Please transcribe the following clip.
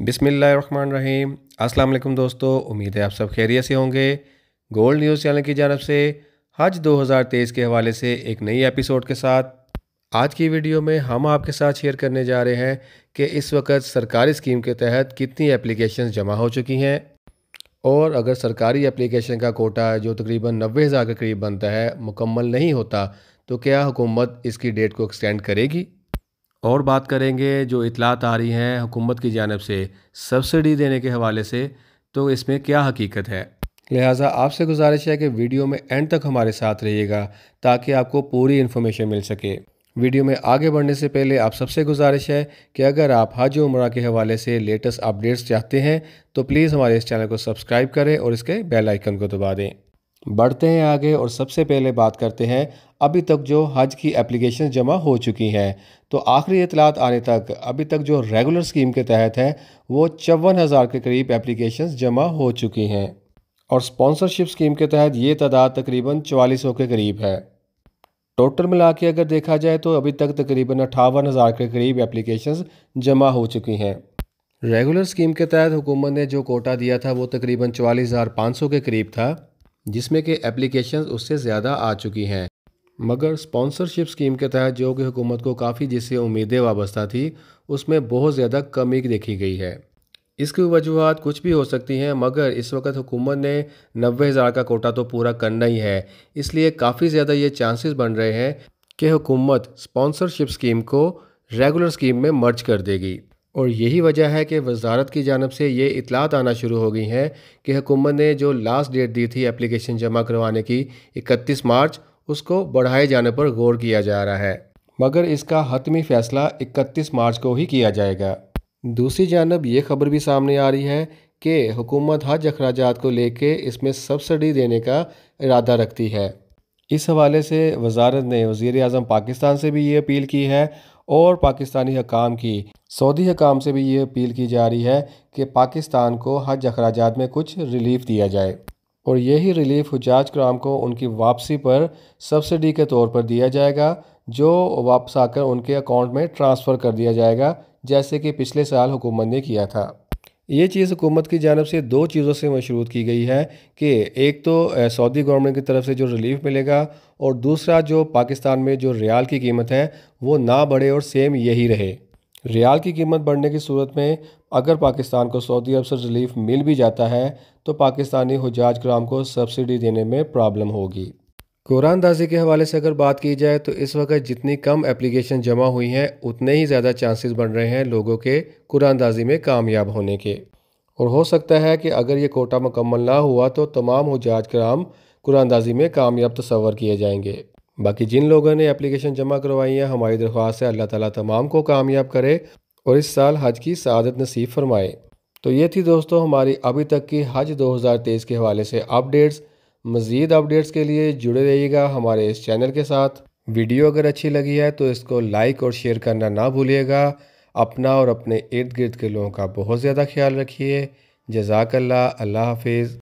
बिसमीम अस्सलाम दोस्तों उम्मीद है आप सब खैरियत से होंगे गोल्ड न्यूज़ चैनल की जानब से हज 2023 के हवाले से एक नई एपिसोड के साथ आज की वीडियो में हम आपके साथ शेयर करने जा रहे हैं कि इस वक्त सरकारी स्कीम के तहत कितनी एप्लीकेशन जमा हो चुकी हैं और अगर सरकारी एप्लीकेशन का कोटा जो तकरीबन नब्बे हज़ार के करीब बनता है मुकम्मल नहीं होता तो क्या हुकूमत इसकी डेट को एक्सटेंड करेगी और बात करेंगे जो इतलात आ रही हैं हुकूमत की जानब से सब्सिडी देने के हवाले से तो इसमें क्या हकीकत है लिहाजा आपसे गुजारिश है कि वीडियो में एंड तक हमारे साथ रहिएगा ताकि आपको पूरी इन्फॉर्मेशन मिल सके वीडियो में आगे बढ़ने से पहले आप सबसे गुजारिश है कि अगर आप हज उम्र के हवाले से लेटेस्ट अपडेट्स चाहते हैं तो प्लीज़ हमारे इस चैनल को सब्सक्राइब करें और इसके बेल आइकन को दबा दें बढ़ते हैं आगे और सबसे पहले बात करते हैं अभी तक जो हज की एप्लीकेशन जमा हो चुकी हैं तो आखिरी इतलात आने तक अभी तक जो रेगुलर स्कीम के तहत है वो चौवन हज़ार के करीब एप्लीकेशन जमा हो चुकी हैं और स्पॉन्सरशिप स्कीम के तहत ये तादाद तकरीबन चवालीस सौ के करीब है टोटल मिला के अगर देखा जाए तो अभी तक तकरीबन अठावन हज़ार के करीब एप्लीकेशन जमा हो चुकी हैं रेगुलर स्कीम के तहत हुकूमत ने जो कोटा दिया था वो तकरीबन चवालीस हज़ार पाँच सौ के करीब था जिसमें कि एप्लीकेशन उससे ज़्यादा आ चुकी हैं मगर स्पॉन्सरशिप स्कीम के तहत जो कि हुकूमत को काफ़ी जिससे उम्मीदें वाबस्ता थी उसमें बहुत ज़्यादा कमी देखी गई है इसकी वजूहत कुछ भी हो सकती हैं मगर इस वक्त हुकूमत ने नब्बे हज़ार का कोटा तो पूरा करना ही है इसलिए काफ़ी ज़्यादा ये चांसेस बन रहे हैं कि हुकूमत स्पॉन्सरशिप स्कीम को रेगुलर स्कीम में मर्ज कर देगी और यही वजह है कि वजारत की जानब से ये इतलात आना शुरू हो गई हैं कि हुकूमत ने जो लास्ट डेट दी थी एप्लीकेशन जमा करवाने की इकतीस मार्च उसको बढ़ाए जाने पर गौर किया जा रहा है मगर इसका हतमी फैसला 31 मार्च को ही किया जाएगा दूसरी जानब ये खबर भी सामने आ रही है कि हुकूमत हज अखराज को लेके इसमें सब्सिडी देने का इरादा रखती है इस हवाले से वजारत ने वज़ी अजम पाकिस्तान से भी ये अपील की है और पाकिस्तानी हकाम की सऊदी हकाम से भी ये अपील की जा रही है कि पाकिस्तान को हज अखराज में कुछ रिलीफ दिया जाए और यही रिलीफ हजाज कराम को उनकी वापसी पर सब्सिडी के तौर पर दिया जाएगा जो वापस आकर उनके अकाउंट में ट्रांसफ़र कर दिया जाएगा जैसे कि पिछले साल हुकूमत ने किया था ये चीज़ हुकूमत की जानब से दो चीज़ों से मशरूत की गई है कि एक तो सऊदी गवर्नमेंट की तरफ से जो रिलीफ मिलेगा और दूसरा जो पाकिस्तान में जो रियाल की कीमत है वो ना बढ़े और सेम यही रहे रियाल की कीमत बढ़ने की सूरत में अगर पाकिस्तान को सऊदी अरब से रिलीफ मिल भी जाता है तो पाकिस्तानी हजाज कराम को सब्सिडी देने में प्रॉब्लम होगी कुरानदाजी के हवाले से अगर बात की जाए तो इस वक्त जितनी कम एप्लीकेशन जमा हुई हैं उतने ही ज़्यादा चांसेस बन रहे हैं लोगों के कुरानदाजी में कामयाब होने के और हो सकता है कि अगर ये कोटा मुकम्मल ना हुआ तो तमाम हजाज कराम कुरानदाजी में कामयाब तसवर किए जाएंगे बाकी जिन लोगों ने एप्लीकेशन जमा करवाई हैं हमारी दरख्वास्त है अल्लाह ताली तमाम को कामयाब करे और इस साल हज की सदत नसीब फरमाए तो ये थी दोस्तों हमारी अभी तक की हज तेईस के हवाले से अपडेट्स मज़ीद अपडेट्स के लिए जुड़े रहिएगा हमारे इस चैनल के साथ वीडियो अगर अच्छी लगी है तो इसको लाइक और शेयर करना ना भूलिएगा अपना और अपने इर्द गिर्द के लोगों का बहुत ज़्यादा ख्याल रखिए जजाकल्ला अल्लाह हाफिज़